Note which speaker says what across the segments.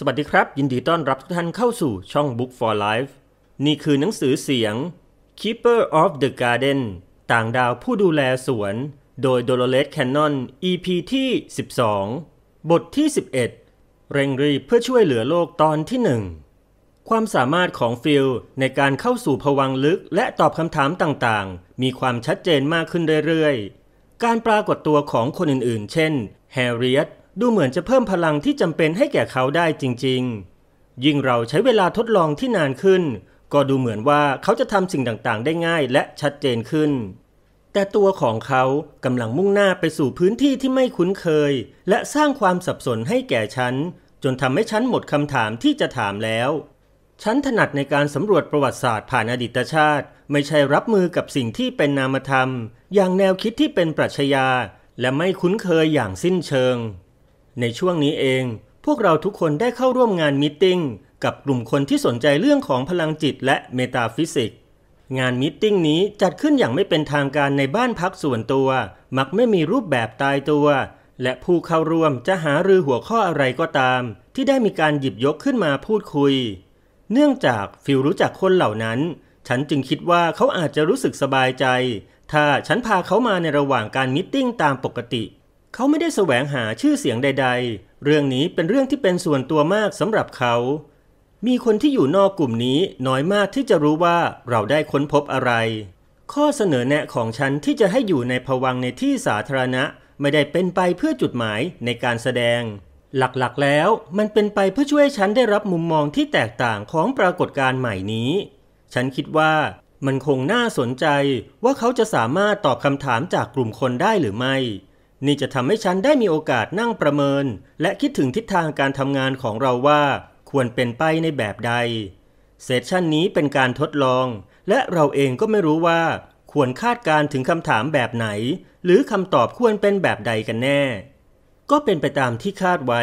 Speaker 1: สวัสดีครับ ยินดีต้อนรับทุกท่านเข้าสู่ช่อง Book for Life นี่คือหนังสือเสียง Keeper of the Garden ต่างดาวผู้ดูแลสวน โดย Dolores Cannon EP ที่ 12 บทที่ 11 เร่งรีบเพื่อช่วยเหลือโลกตอนที่ 1 ความสามารถของฟิลในการเข้าสู่ผวังลึกและตอบคำถามต่าง ๆ มีความชัดเจนมากขึ้นเรื่อย ๆ การปรากฏตัวของคนอื่น ๆ เช่นแฮร์ริเอตดูเหมือนจะเพิ่มพลังที่จำเป็นให้แก่เขาได้จริง ๆ ยิ่งเราใช้เวลาทดลองที่นานขึ้น ก็ดูเหมือนว่าเขาจะทำสิ่งต่าง ๆ ได้ง่ายและชัดเจนขึ้น แต่ตัวของเขากำลังมุ่งหน้าไปสู่พื้นที่ที่ไม่คุ้นเคย และสร้างความสับสนให้แก่ฉันจนทำให้ฉันหมดคำถามที่จะถามแล้ว ฉันถนัดในการสำรวจประวัติศาสตร์ผ่านอดีตชาติ ไม่ใช่รับมือกับสิ่งที่เป็นนามธรรม อย่างแนวคิดที่เป็นปรัชญาและไม่คุ้นเคยอย่างสิ้นเชิงในช่วงนี้เองพวกเราทุกคนได้เข้าร่วมงานมิ팅กับกลุ่มคนที่สนใจเรื่องของพลังจิตและเมตาฟิสิกงานมิ팅นี้จัดขึ้นอย่างไม่เป็นทางการในบ้านพักส่วนตัวมักไม่มีรูปแบบตายตัวและผู้เข้าร่วมจะหารือหัวข้ออะไรก็ตามที่ได้มีการหยิบยกขึ้นมาพูดคุยเนื่องจากฟิลรู้จักคนเหล่านั้นฉันจึงคิดว่าเขาอาจจะรู้สึกสบายใจถ้าฉันพาเขามาในระหว่างการมิ팅ตามปกติเขาไม่ได้แสวงหาชื่อเสียงใดๆ เรื่องนี้เป็นเรื่องที่เป็นส่วนตัวมากสำหรับเขา มีคนที่อยู่นอกกลุ่มนี้ น้อยมากที่จะรู้ว่าเราได้ค้นพบอะไร ข้อเสนอแนะของฉันที่จะให้อยู่ในภวังในที่สาธารณะ ไม่ได้เป็นไปเพื่อจุดหมายในการแสดง หลักๆแล้วมันเป็นไปเพื่อช่วยฉันได้รับมุมมองที่แตกต่างของปรากฏการณ์ใหม่นี้ ฉันคิดว่า มันคงน่าสนใจว่าเขาจะสามารถตอบคำถามจากกลุ่มคนได้หรือไม่นี่จะทำให้ฉันได้มีโอกาสนั่งประเมิน และคิดถึงทิศทางการทำงานของเราว่า ควรเป็นไปในแบบใด เซสชันนี้เป็นการทดลอง และเราเองก็ไม่รู้ว่า ควรคาดการถึงคำถามแบบไหน หรือคำตอบควรเป็นแบบใดกันแน่ ก็เป็นไปตามที่คาดไว้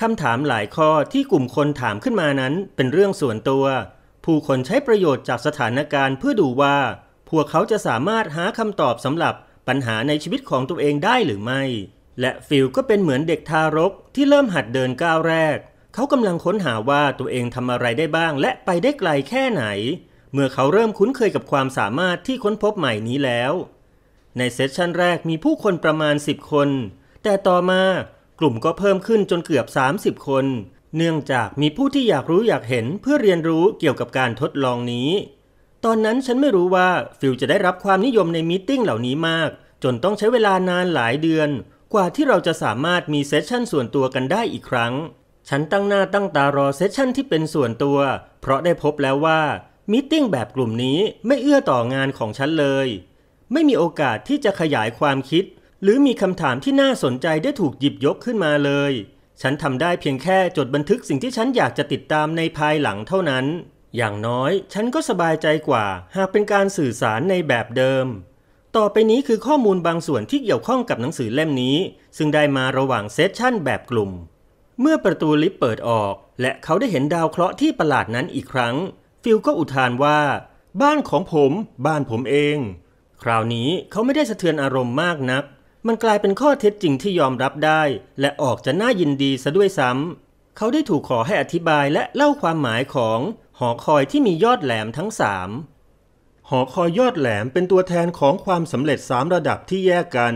Speaker 1: คำถามหลายข้อที่กลุ่มคนถามขึ้นมานั้น เป็นเรื่องส่วนตัว ผู้คนใช้ประโยชน์จากสถานการณ์เพื่อดูว่า พวกเขาจะสามารถหาคำตอบสำหรับปัญหาในชีวิตของตัวเองได้หรือไม่ และฟิลก็เป็นเหมือนเด็กทารก ที่เริ่มหัดเดินก้าวแรก เขากำลังค้นหาว่าตัวเองทำอะไรได้บ้างและไปได้ไกลแค่ไหน เมื่อเขาเริ่มคุ้นเคยกับความสามารถที่ค้นพบใหม่นี้แล้ว ในเซสชันแรกมีผู้คนประมาณ 10 คน แต่ต่อมากลุ่มก็เพิ่มขึ้นจนเกือบ 30 คน เนื่องจากมีผู้ที่อยากรู้อยากเห็นเพื่อเรียนรู้เกี่ยวกับการทดลองนี้ตอนนั้นฉันไม่รู้ว่าฟิลจะได้รับความนิยมในมีติ้งเหล่านี้มาก จนต้องใช้เวลานานหลายเดือน กว่าที่เราจะสามารถมีเซสชั่นส่วนตัวกันได้อีกครั้ง ฉันตั้งหน้าตั้งตารอเซสชั่นที่เป็นส่วนตัว เพราะได้พบแล้วว่ามีติ้งแบบกลุ่มนี้ไม่เอื้อต่องานของฉันเลย ไม่มีโอกาสที่จะขยายความคิด หรือมีคำถามที่น่าสนใจได้ถูกหยิบยกขึ้นมาเลย ฉันทำได้เพียงแค่จดบันทึกสิ่งที่ฉันอยากจะติดตามในภายหลังเท่านั้นอย่างน้อย ฉันก็สบายใจกว่า หากเป็นการสื่อสารในแบบเดิม ต่อไปนี้คือข้อมูลบางส่วนที่เกี่ยวข้องกับหนังสือเล่มนี้ ซึ่งได้มาระหว่างเซสชั่นแบบกลุ่ม เมื่อประตูลิฟต์เปิดออก และเขาได้เห็นดาวเคราะห์ที่ประหลาดนั้นอีกครั้ง ฟิลก็อุทานว่า บ้านของผม บ้านผมเอง คราวนี้เขาไม่ได้สะเทือนอารมณ์มากนัก มันกลายเป็นข้อเท็จจริงที่ยอมรับได้ และออกจะน่ายินดีซะด้วยซ้ำเขาได้ถูกขอให้อธิบายและเล่าความหมายของอคอยที่มียอดแหลมทั้งสามหอคอยยอดแหลมเป็นตัวแทนของความสำเร็จสามระดับที่แยกกัน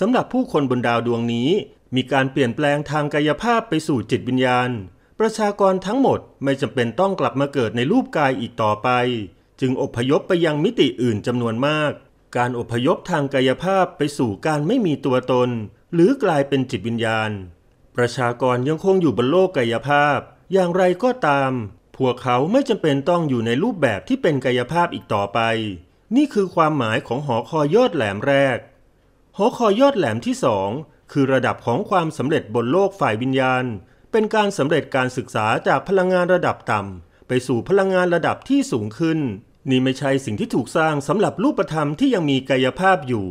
Speaker 1: สำหรับผู้คนบนดาวดวงนี้ มีการเปลี่ยนแปลงทางกายภาพไปสู่จิตวิญญาณ ประชากรทั้งหมดไม่จำเป็นต้องกลับมาเกิดในรูปกายอีกต่อไป จึงอพยพไปยังมิติอื่นจำนวนมาก การอพยพทางกายภาพไปสู่การไม่มีตัวตน หรือกลายเป็นจิตวิญญาณ ประชากรยังคงอยู่บนโลกกายภาพ อย่างไรก็ตามพวกเขาไม่จำเป็นต้องอยู่ในรูปแบบที่เป็นกายภาพอีกต่อไป นี่คือความหมายของหอคอยยอดแหลมแรก หอคอยยอดแหลมที่สองคือระดับของความสำเร็จบนโลกฝ่ายวิญญาณ เป็นการสำเร็จการศึกษาจากพลังงานระดับต่ำไปสู่พลังงานระดับที่สูงขึ้น นี่ไม่ใช่สิ่งที่ถูกสร้างสำหรับรูปธรรมที่ยังมีกายภาพอยู่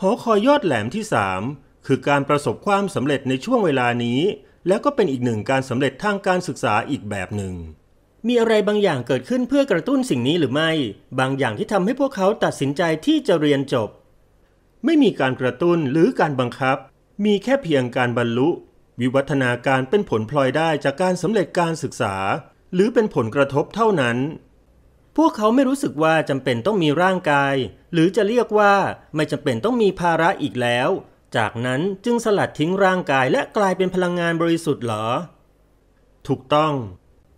Speaker 1: หอคอยยอดแหลมที่สามคือการประสบความสำเร็จในช่วงเวลานี้แล้วก็เป็นอีกหนึ่งการสำเร็จทางการศึกษาอีกแบบหนึ่ง มีอะไรบางอย่างเกิดขึ้นเพื่อกระตุ้นสิ่งนี้หรือไม่ บางอย่างที่ทำให้พวกเขาตัดสินใจที่จะเรียนจบ ไม่มีการกระตุ้นหรือการบังคับ มีแค่เพียงการบรรลุ วิวัฒนาการเป็นผลพลอยได้จากการสำเร็จการศึกษา หรือเป็นผลกระทบเท่านั้น พวกเขาไม่รู้สึกว่าจำเป็นต้องมีร่างกาย หรือจะเรียกว่า ไม่จำเป็นต้องมีภาระอีกแล้วจากนั้นจึงสลัดทิ้งร่างกายและกลายเป็นพลังงานบริสุทธิ์เหรอ ถูกต้อง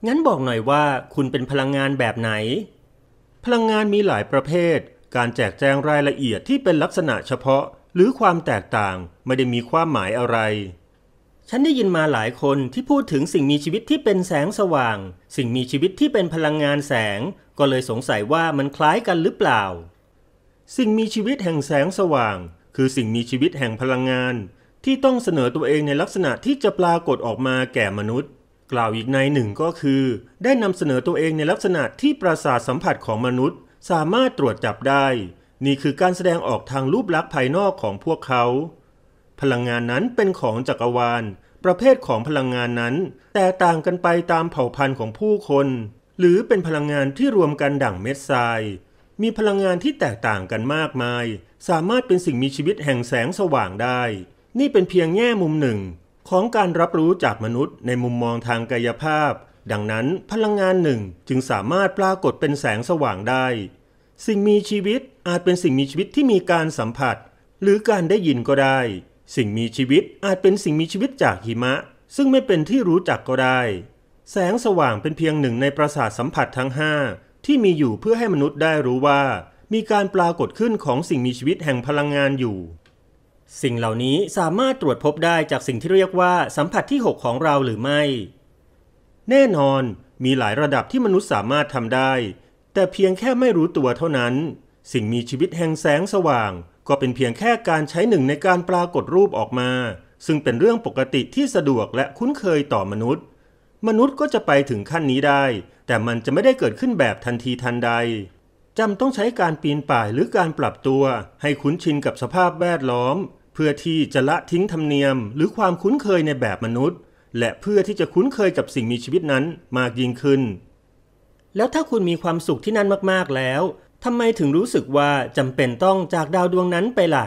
Speaker 1: งั้นบอกหน่อยว่าคุณเป็นพลังงานแบบไหน พลังงานมีหลายประเภท การแจกแจงรายละเอียดที่เป็นลักษณะเฉพาะ หรือความแตกต่างไม่ได้มีความหมายอะไร ฉันได้ยินมาหลายคนที่พูดถึงสิ่งมีชีวิตที่เป็นแสงสว่าง สิ่งมีชีวิตที่เป็นพลังงานแสง ก็เลยสงสัยว่ามันคล้ายกันหรือเปล่า สิ่งมีชีวิตแห่งแสงสว่างคือสิ่งมีชีวิตแห่งพลังงาน ที่ต้องเสนอตัวเองในลักษณะที่จะปรากฏออกมาแก่มนุษย์ กล่าวอีกในหนึ่งก็คือ ได้นำเสนอตัวเองในลักษณะที่ประสาทสัมผัสของมนุษย์สามารถตรวจจับได้ นี่คือการแสดงออกทางรูปลักษณ์ภายนอกของพวกเขา พลังงานนั้นเป็นของจักรวาลประเภทของพลังงานนั้น แตกต่างกันไปตามเผ่าพันธุ์ของผู้คน หรือเป็นพลังงานที่รวมกันดั่งเม็ดทรายมีพลังงานที่แตกต่างกันมากมาย สามารถเป็นสิ่งมีชีวิตแห่งแสงสว่างได้ นี่เป็นเพียงแง่มุมหนึ่ง ของการรับรู้จากมนุษย์ในมุมมองทางกายภาพ ดังนั้นพลังงานหนึ่งจึงสามารถปรากฏเป็นแสงสว่างได้ สิ่งมีชีวิตอาจเป็นสิ่งมีชีวิตที่มีการสัมผัส หรือการได้ยินก็ได้ สิ่งมีชีวิตอาจเป็นสิ่งมีชีวิตจากหิมะ ซึ่งไม่เป็นที่รู้จักก็ได้ แสงสว่างเป็นเพียงหนึ่งในประสาทสัมผัสทั้งห้าที่มีอยู่เพื่อให้มนุษย์ได้รู้ว่า มีการปรากฏขึ้นของสิ่งมีชีวิตแห่งพลังงานอยู่ สิ่งเหล่านี้สามารถตรวจพบได้จากสิ่งที่เรียกว่า สัมผัสที่6ของเราหรือไม่ แน่นอนมีหลายระดับที่มนุษย์สามารถทำได้ แต่เพียงแค่ไม่รู้ตัวเท่านั้น สิ่งมีชีวิตแห่งแสงสว่าง ก็เป็นเพียงแค่การใช้หนึ่งในการปรากฏรูปออกมา ซึ่งเป็นเรื่องปกติที่สะดวกและคุ้นเคยต่อมนุษย์ มนุษย์ก็จะไปถึงขั้นนี้ได้แต่มันจะไม่ได้เกิดขึ้นแบบทันทีทันใด จำต้องใช้การปีนป่ายหรือการปรับตัว ให้คุ้นชินกับสภาพแวดล้อม เพื่อที่จะละทิ้งธรรมเนียมหรือความคุ้นเคยในแบบมนุษย์ และเพื่อที่จะคุ้นเคยกับสิ่งมีชีวิตนั้นมากยิ่งขึ้น แล้วถ้าคุณมีความสุขที่นั่นมากๆแล้ว ทำไมถึงรู้สึกว่าจำเป็นต้องจากดาวดวงนั้นไปล่ะ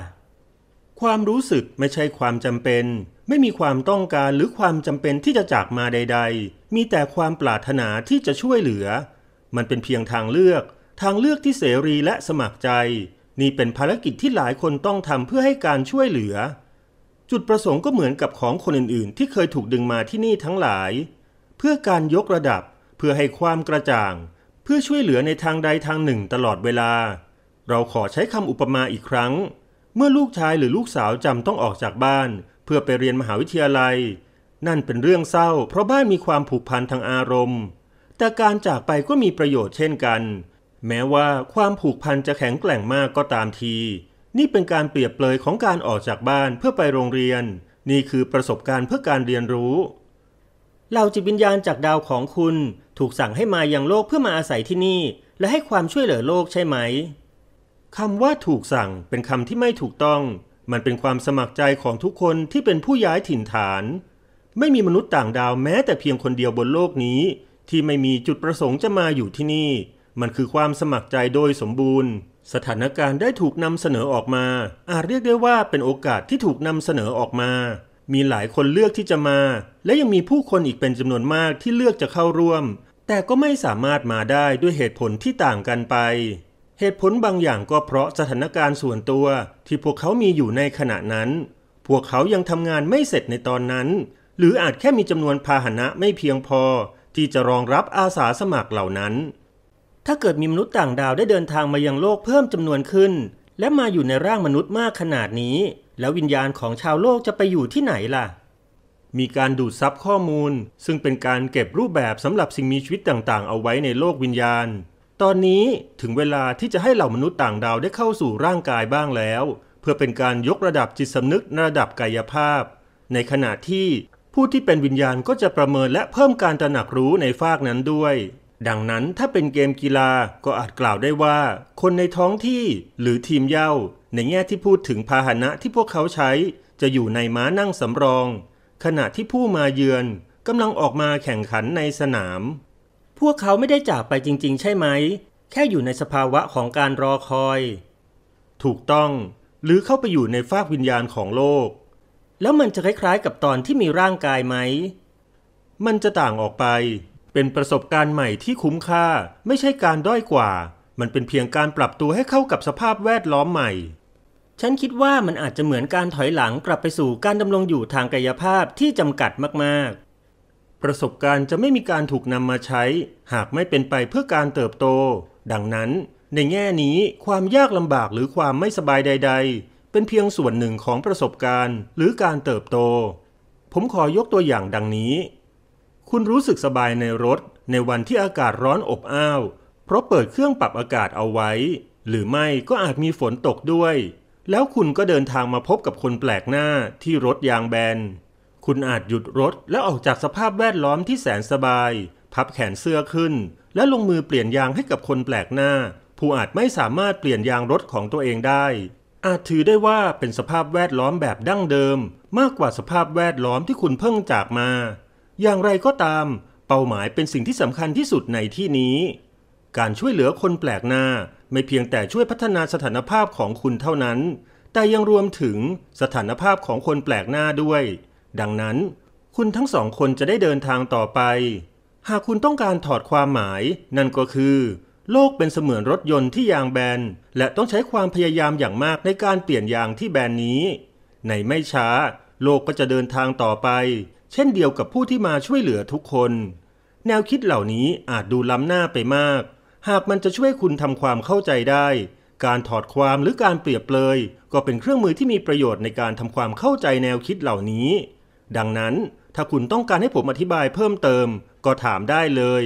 Speaker 1: ความรู้สึกไม่ใช่ความจำเป็นไม่มีความต้องการหรือความจำเป็นที่จะจากมาใดๆ มีแต่ความปรารถนาที่จะช่วยเหลือ มันเป็นเพียงทางเลือก ทางเลือกที่เสรีและสมัครใจ นี่เป็นภารกิจที่หลายคนต้องทำเพื่อให้การช่วยเหลือ จุดประสงค์ก็เหมือนกับของคนอื่นๆ ที่เคยถูกดึงมาที่นี่ทั้งหลาย เพื่อการยกระดับ เพื่อให้ความกระจ่าง เพื่อช่วยเหลือในทางใดทางหนึ่งตลอดเวลา เราขอใช้คำอุปมาอีกครั้ง เมื่อลูกชายหรือลูกสาวจำต้องออกจากบ้านพื่อไปเรียนมหาวิทยาลัย นั่นเป็นเรื่องเศร้า เพราะบ้านมีความผูกพันทางอารมณ์ แต่การจากไปก็มีประโยชน์เช่นกัน แม้ว่าความผูกพันจะแข็งแกร่งมากก็ตามที นี่เป็นการเปรียบเปรยของการออกจากบ้านเพื่อไปโรงเรียน นี่คือประสบการณ์เพื่อการเรียนรู้เหล่าจิตวิญญาณจากดาวของคุณ ถูกสั่งให้มายังโลกเพื่อมาอาศัยที่นี่ และให้ความช่วยเหลือโลกใช่ไหมคำว่าถูกสั่ง เป็นคำที่ไม่ถูกต้องมันเป็นความสมัครใจของทุกคนที่เป็นผู้ย้ายถิ่นฐาน ไม่มีมนุษย์ต่างดาวแม้แต่เพียงคนเดียวบนโลกนี้ ที่ไม่มีจุดประสงค์จะมาอยู่ที่นี่ มันคือความสมัครใจโดยสมบูรณ์ สถานการณ์ได้ถูกนำเสนอออกมา อาจเรียกได้ว่าเป็นโอกาสที่ถูกนำเสนอออกมา มีหลายคนเลือกที่จะมา และยังมีผู้คนอีกเป็นจำนวนมากที่เลือกจะเข้าร่วม แต่ก็ไม่สามารถมาได้ด้วยเหตุผลที่ต่างกันไปเหตุผลบางอย่างก็เพราะสถานการณ์ส่วนตัวที่พวกเขามีอยู่ในขณะนั้น พวกเขายังทำงานไม่เสร็จในตอนนั้น หรืออาจแค่มีจำนวนพาหนะไม่เพียงพอที่จะรองรับอาสาสมัครเหล่านั้น ถ้าเกิดมีมนุษย์ต่างดาวได้เดินทางมายังโลกเพิ่มจำนวนขึ้น และมาอยู่ในร่างมนุษย์มากขนาดนี้ แล้ววิญญาณของชาวโลกจะไปอยู่ที่ไหนล่ะ มีการดูดซับข้อมูล ซึ่งเป็นการเก็บรูปแบบสำหรับสิ่งมีชีวิตต่างๆ เอาไว้ในโลกวิญญาณตอนนี้ถึงเวลาที่จะให้เหล่า มนุษย์ต่างดาวได้เข้าสู่ร่างกายบ้างแล้ว เพื่อเป็นการยกระดับจิตสำนึกระดับกายภาพ ในขณะที่ ผู้ที่เป็นวิญญาณก็จะประเมินและเพิ่มการตระหนักรู้ในฟากนั้นด้วย ดังนั้นถ้าเป็นเกมกีฬาก็อาจกล่าวได้ว่า คนในท้องที่ หรือทีมเย่าในแง่ที่พูดถึงพาหนะที่พวกเขาใช้ จะอยู่ในม้านั่งสำรอง ขณะที่ผู้มาเยือนกำลังออกมาแข่งขันในสนามพวกเขาไม่ได้จากไปจริงๆใช่ไหม แค่อยู่ในสภาวะของการรอคอย ถูกต้องหรือเข้าไปอยู่ในฟากวิญญาณของโลก แล้วมันจะคล้ายๆ กับตอนที่มีร่างกายไหม มันจะต่างออกไป เป็นประสบการณ์ใหม่ที่คุ้มค่าไม่ใช่การด้อยกว่า มันเป็นเพียงการปรับตัวให้เข้ากับสภาพแวดล้อมใหม่ ฉันคิดว่ามันอาจจะเหมือนการถอยหลังกลับไปสู่การดำรงอยู่ทางกายภาพที่จำกัดมากๆประสบการณ์จะไม่มีการถูกนำมาใช้ หากไม่เป็นไปเพื่อการเติบโต ดังนั้น ในแง่นี้ความยากลำบากหรือความไม่สบายใดๆ เป็นเพียงส่วนหนึ่งของประสบการณ์หรือการเติบโต ผมขอยกตัวอย่างดังนี้ คุณรู้สึกสบายในรถ ในวันที่อากาศร้อนอบอ้าวเพราะเปิดเครื่องปรับอากาศเอาไว้ หรือไม่ก็อาจมีฝนตกด้วย แล้วคุณก็เดินทางมาพบกับคนแปลกหน้าที่รถยางแบนคุณอาจหยุดรถและออกจากสภาพแวดล้อมที่แสนสบาย พับแขนเสื้อขึ้น และลงมือเปลี่ยนยางให้กับคนแปลกหน้า ผู้อาจไม่สามารถเปลี่ยนยางรถของตัวเองได้ อาจถือได้ว่าเป็นสภาพแวดล้อมแบบดั้งเดิม มากกว่าสภาพแวดล้อมที่คุณเพิ่งจากมา อย่างไรก็ตาม เป้าหมายเป็นสิ่งที่สำคัญที่สุดในที่นี้ การช่วยเหลือคนแปลกหน้าไม่เพียงแต่ช่วยพัฒนาสถานภาพของคุณเท่านั้น แต่ยังรวมถึงสถานภาพของคนแปลกหน้าด้วยดังนั้นคุณทั้งสองคนจะได้เดินทางต่อไป หากคุณต้องการถอดความหมาย นั่นก็คือ โลกเป็นเสมือนรถยนต์ที่ยางแบนและต้องใช้ความพยายามอย่างมากในการเปลี่ยนยางที่แบนนี้ ในไม่ช้า โลกก็จะเดินทางต่อไป เช่นเดียวกับผู้ที่มาช่วยเหลือทุกคน แนวคิดเหล่านี้อาจดูล้ำหน้าไปมาก หากมันจะช่วยคุณทำความเข้าใจได้ การถอดความหรือการเปรียบเลยก็เป็นเครื่องมือที่มีประโยชน์ในการทำความเข้าใจแนวคิดเหล่านี้ดังนั้นถ้าคุณต้องการให้ผมอธิบายเพิ่มเติม ก็ถามได้เลย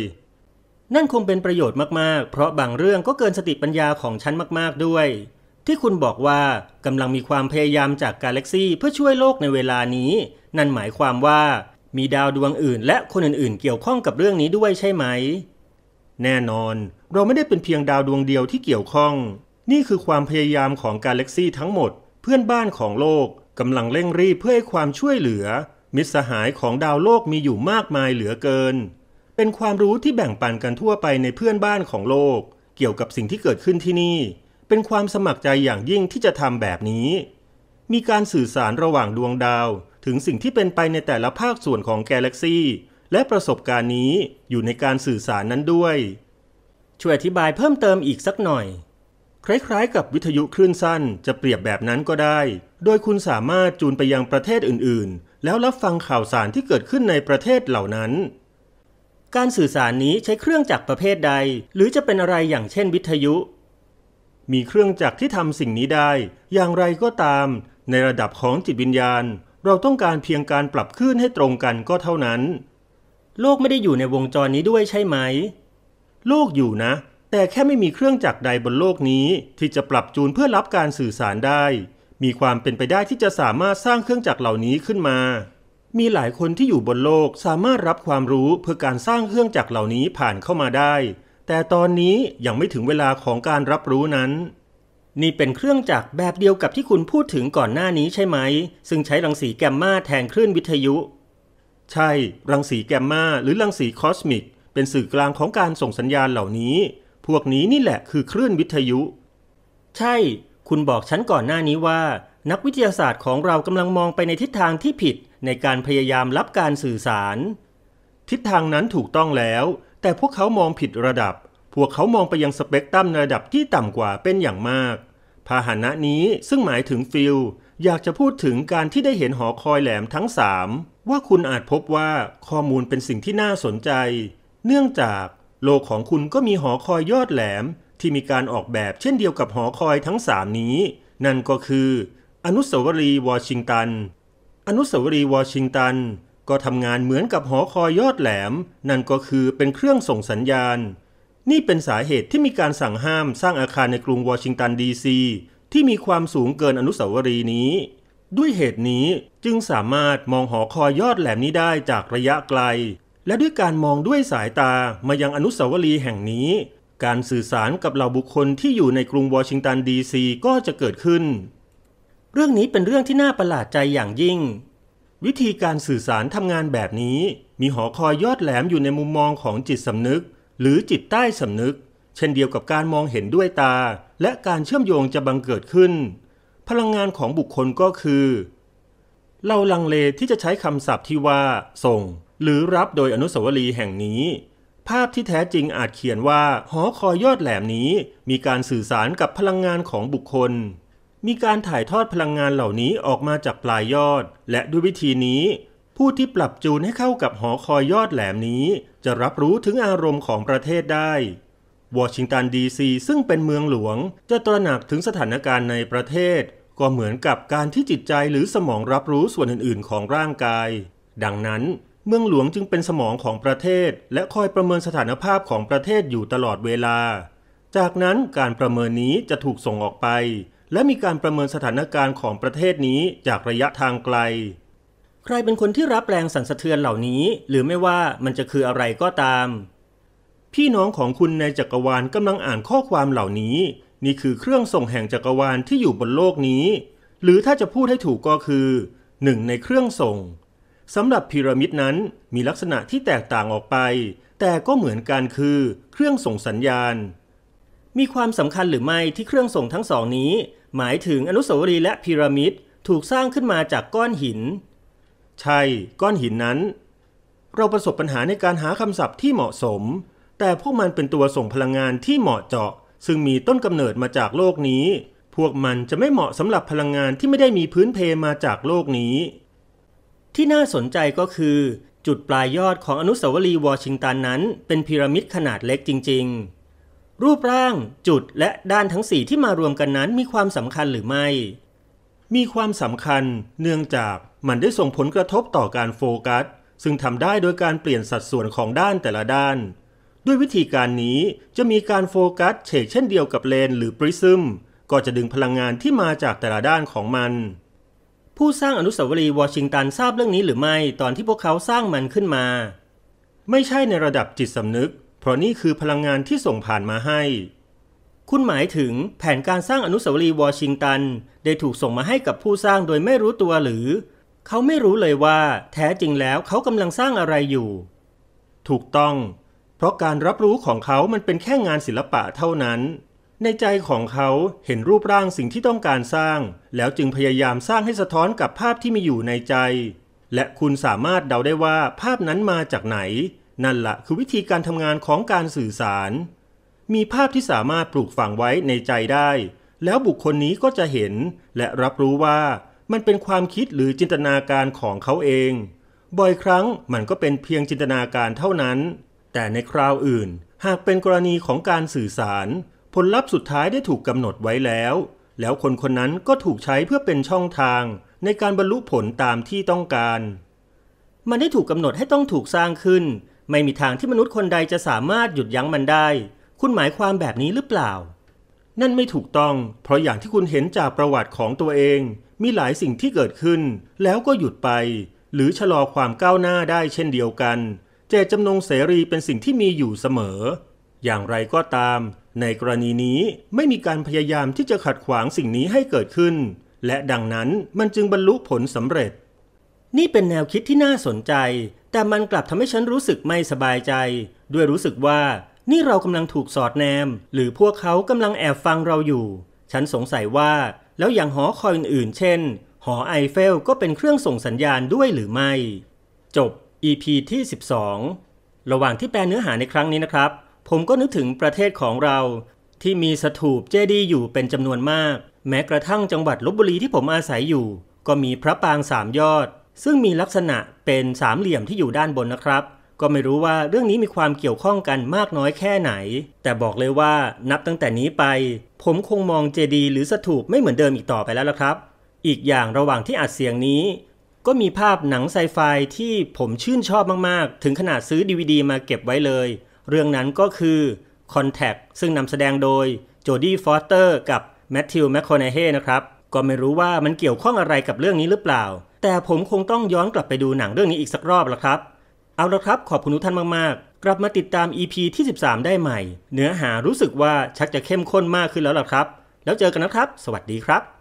Speaker 1: นั่นคงเป็นประโยชน์มากๆเพราะบางเรื่องก็เกินสติปัญญาของฉันมากๆด้วย ที่คุณบอกว่ากำลังมีความพยายามจากกาแล็กซี่เพื่อช่วยโลกในเวลานี้ นั่นหมายความว่ามีดาวดวงอื่น และคนอื่นๆ เกี่ยวข้องกับเรื่องนี้ด้วยใช่ไหม แน่นอนเราไม่ได้เป็นเพียงดาวดวงเดียวที่เกี่ยวข้อง นี่คือความพยายามของกาแล็กซี่ทั้งหมด เพื่อนบ้านของโลกกำลังเร่งรีบเพื่อให้ความช่วยเหลือมิตรสหายของดาวโลกมีอยู่มากมายเหลือเกิน เป็นความรู้ที่แบ่งปันกันทั่วไปในเพื่อนบ้านของโลก เกี่ยวกับสิ่งที่เกิดขึ้นที่นี่ เป็นความสมัครใจอย่างยิ่งที่จะทำแบบนี้ มีการสื่อสารระหว่างดวงดาว ถึงสิ่งที่เป็นไปในแต่ละภาคส่วนของกาแล็กซี และประสบการณ์นี้อยู่ในการสื่อสารนั้นด้วย ช่วยอธิบายเพิ่มเติมอีกสักหน่อย คล้ายๆ กับวิทยุคลื่นสั้น จะเปรียบแบบนั้นก็ได้ โดยคุณสามารถจูนไปยังประเทศอื่นแล้วรับฟังข่าวสารที่เกิดขึ้นในประเทศเหล่านั้น การสื่อสารนี้ใช้เครื่องจักรประเภทใด หรือจะเป็นอะไรอย่างเช่นวิทยุ มีเครื่องจักรที่ทำสิ่งนี้ได้ อย่างไรก็ตาม ในระดับของจิตวิญญาณ เราต้องการเพียงการปรับคลื่นให้ตรงกันก็เท่านั้น โลกไม่ได้อยู่ในวงจรนี้ด้วยใช่ไหม โลกอยู่นะ แต่แค่ไม่มีเครื่องจักรใดบนโลกนี้ที่จะปรับจูนเพื่อรับการสื่อสารได้มีความเป็นไปได้ที่จะสามารถสร้างเครื่องจักรเหล่านี้ขึ้นมา มีหลายคนที่อยู่บนโลกสามารถรับความรู้เพื่อการสร้างเครื่องจักรเหล่านี้ผ่านเข้ามาได้ แต่ตอนนี้ยังไม่ถึงเวลาของการรับรู้นั้น นี่เป็นเครื่องจักรแบบเดียวกับที่คุณพูดถึงก่อนหน้านี้ใช่ไหม ซึ่งใช้รังสีแกมมาแทนคลื่นวิทยุ ใช่ รังสีแกมมาหรือรังสีคอสมิกเป็นสื่อกลางของการส่งสัญญาณเหล่านี้ พวกนี้นี่แหละคือคลื่นวิทยุ ใช่คุณบอกฉันก่อนหน้านี้ว่า นักวิทยาศาสตร์ของเรากำลังมองไปในทิศทางที่ผิดในการพยายามรับการสื่อสาร ทิศทางนั้นถูกต้องแล้ว แต่พวกเขามองผิดระดับ พวกเขามองไปยังสเปกตรัมในระดับที่ต่ำกว่าเป็นอย่างมาก พาหนะนี้ซึ่งหมายถึงฟิลอยากจะพูดถึงการที่ได้เห็นหอคอยแหลมทั้งสามว่าคุณอาจพบว่าข้อมูลเป็นสิ่งที่น่าสนใจ เนื่องจาก โลกของคุณก็มีหอคอยยอดแหลมที่มีการออกแบบเช่นเดียวกับหอคอยทั้ง 3 นี้ นั่นก็คือ อนุสาวรีย์วอชิงตัน อนุสาวรีย์วอชิงตัน ก็ทำงานเหมือนกับหอคอยยอดแหลม นั่นก็คือเป็นเครื่องส่งสัญญาณ นี่เป็นสาเหตุที่มีการสั่งห้ามสร้างอาคารในกรุงวอชิงตันดีซีที่มีความสูงเกินอนุสาวรีย์นี้ ด้วยเหตุนี้จึงสามารถมองหอคอยยอดแหลมนี้ได้จากระยะไกล และด้วยการมองด้วยสายตามายังอนุสาวรีย์แห่งนี้การสื่อสารกับเหล่าบุคคลที่อยู่ในกรุงวอชิงตันดีซี ก็จะเกิดขึ้น เรื่องนี้เป็นเรื่องที่น่าประหลาดใจอย่างยิ่ง วิธีการสื่อสารทำงานแบบนี้ มีหอคอยยอดแหลมอยู่ในมุมมองของจิตสำนึก หรือจิตใต้สำนึก เช่นเดียวกับการมองเห็นด้วยตา และการเชื่อมโยงจะบังเกิดขึ้น พลังงานของบุคคลก็คือ เราลังเลที่จะใช้คำศัพท์ที่ว่า ส่ง หรือรับโดยอนุสาวรีย์แห่งนี้ภาพที่แท้จริงอาจเขียนว่าหอคอยยอดแหลมนี้มีการสื่อสารกับพลังงานของบุคคล มีการถ่ายทอดพลังงานเหล่านี้ออกมาจากปลายยอด และด้วยวิธีนี้ ผู้ที่ปรับจูนให้เข้ากับหอคอยยอดแหลมนี้ จะรับรู้ถึงอารมณ์ของประเทศได้วอชิงตันดีซีซึ่งเป็นเมืองหลวง จะตระหนักถึงสถานการณ์ในประเทศ ก็เหมือนกับการที่จิตใจหรือสมองรับรู้ส่วนอื่นๆ ของร่างกาย ดังนั้นเมืองหลวงจึงเป็นสมองของประเทศและคอยประเมินสถานภาพของประเทศอยู่ตลอดเวลา จากนั้นการประเมินนี้จะถูกส่งออกไปและมีการประเมินสถานการณ์ของประเทศนี้จากระยะทางไกล ใครเป็นคนที่รับแรงสั่นสะเทือนเหล่านี้ หรือไม่ว่ามันจะคืออะไรก็ตาม พี่น้องของคุณในจักรวาลกำลังอ่านข้อความเหล่านี้นี่คือเครื่องส่งแห่งจักรวาลที่อยู่บนโลกนี้ หรือถ้าจะพูดให้ถูกก็คือหนึ่งในเครื่องส่งสำหรับพีระมิดนั้นมีลักษณะที่แตกต่างออกไป แต่ก็เหมือนกันคือเครื่องส่งสัญญาณ มีความสำคัญหรือไม่ที่เครื่องส่งทั้งสองนี้ หมายถึงอนุสาวรีย์และพีระมิด ถูกสร้างขึ้นมาจากก้อนหิน ใช่ ก้อนหินนั้น เราประสบปัญหาในการหาคำศัพท์ที่เหมาะสม แต่พวกมันเป็นตัวส่งพลังงานที่เหมาะเจาะ ซึ่งมีต้นกำเนิดมาจากโลกนี้ พวกมันจะไม่เหมาะสำหรับพลังงานที่ไม่ได้มีพื้นเพมาจากโลกนี้ที่น่าสนใจก็คือจุดปลายยอดของอนุสาวรีย์วอชิงตันนั้นเป็นพีระมิดขนาดเล็กจริง ๆ รูปร่างจุดและด้านทั้งสี่ที่มารวมกันนั้น มีความสำคัญหรือไม่ มีความสำคัญเนื่องจากมันได้ส่งผลกระทบต่อการโฟกัส ซึ่งทำได้โดยการเปลี่ยนสัดส่วนของด้านแต่ละด้าน ด้วยวิธีการนี้จะมีการโฟกัส เฉกเช่นเดียวกับเลนหรือปริซึมก็จะดึงพลังงานที่มาจากแต่ละด้านของมันผู้สร้างอนุสาวรีย์วอชิงตันทราบเรื่องนี้หรือไม่ตอนที่พวกเขาสร้างมันขึ้นมา ไม่ใช่ในระดับจิตสำนึก เพราะนี่คือพลังงานที่ส่งผ่านมาให้ คุณหมายถึงแผนการสร้างอนุสาวรีย์วอชิงตันได้ถูกส่งมาให้กับผู้สร้างโดยไม่รู้ตัวหรือ เขาไม่รู้เลยว่า แท้จริงแล้วเขากำลังสร้างอะไรอยู่ ถูกต้อง เพราะการรับรู้ของเขามันเป็นแค่งานศิลปะเท่านั้นในใจของเขาเห็นรูปร่างสิ่งที่ต้องการสร้าง แล้วจึงพยายามสร้างให้สะท้อนกับภาพที่มีอยู่ในใจ และคุณสามารถเดาได้ว่าภาพนั้นมาจากไหน นั่นละ่ะคือวิธีการทำงานของการสื่อสาร มีภาพที่สามารถปลูกฝังไว้ในใจได้ แล้วบุคคลนี้ก็จะเห็น และรับรู้ว่ามันเป็นความคิดหรือจินตนาการของเขาเอง บ่อยครั้งมันก็เป็นเพียงจินตนาการเท่านั้น แต่ในคราวอื่นหากเป็นกรณีของการสื่อสารผลลัพธ์สุดท้ายได้ถูกกำหนดไว้แล้ว แล้วคนคนนั้นก็ถูกใช้เพื่อเป็นช่องทาง ในการบรรลุผลตามที่ต้องการ มันได้ถูกกำหนดให้ต้องถูกสร้างขึ้น ไม่มีทางที่มนุษย์คนใดจะสามารถหยุดยั้งมันได้ คุณหมายความแบบนี้หรือเปล่า นั่นไม่ถูกต้อง เพราะอย่างที่คุณเห็นจากประวัติของตัวเอง มีหลายสิ่งที่เกิดขึ้น แล้วก็หยุดไป หรือชะลอความก้าวหน้าได้เช่นเดียวกัน เจตจำนงเสรีเป็นสิ่งที่มีอยู่เสมอ อย่างไรก็ตามในกรณีนี้ไม่มีการพยายามที่จะขัดขวางสิ่งนี้ให้เกิดขึ้น และดังนั้นมันจึงบรรลุผลสำเร็จ นี่เป็นแนวคิดที่น่าสนใจ แต่มันกลับทำให้ฉันรู้สึกไม่สบายใจ ด้วยรู้สึกว่านี่เรากำลังถูกสอดแนม หรือพวกเขากำลังแอบฟังเราอยู่ฉันสงสัยว่า แล้วอย่างหอคอยอื่นๆ เช่น หอไอเฟลก็เป็นเครื่องส่งสัญญาณด้วยหรือไม่ จบ EP ที่12ระหว่างที่แปลเนื้อหาในครั้งนี้นะครับผมก็นึกถึงประเทศของเรา ที่มีสถูปเจดีย์อยู่เป็นจำนวนมาก แม้กระทั่งจังหวัดลบบุรีที่ผมอาศัยอยู่ ก็มีพระปางสามยอด ซึ่งมีลักษณะเป็นสามเหลี่ยมที่อยู่ด้านบนนะครับ ก็ไม่รู้ว่าเรื่องนี้มีความเกี่ยวข้องกันมากน้อยแค่ไหน แต่บอกเลยว่านับตั้งแต่นี้ไป ผมคงมองเจดีย์หรือสถูป ไม่เหมือนเดิมอีกต่อไปแล้วละครับ อีกอย่างระหว่างที่อัดเสียงนี้ ก็มีภาพหนังไซไฟที่ผมชื่นชอบมาก ๆ ถึงขนาดซื้อดีวดีมาเก็บไว้เลยเรื่องนั้นก็คือ Contact ซึ่งนำแสดงโดยโจดี้ฟอสเตอร์กับแมทธิวแมคคอนเฮนะครับ ก็ไม่รู้ว่ามันเกี่ยวข้องอะไรกับเรื่องนี้หรือเปล่า แต่ผมคงต้องย้อนกลับไปดูหนังเรื่องนี้อีกสักรอบละครับ เอาละครับขอบคุณทุกท่านมากๆ กลับมาติดตาม EP ที่ 13 ได้ใหม่ เนื้อหารู้สึกว่าชักจะเข้มข้นมากขึ้นแล้วละครับ แล้วเจอกันนะครับ สวัสดีครับ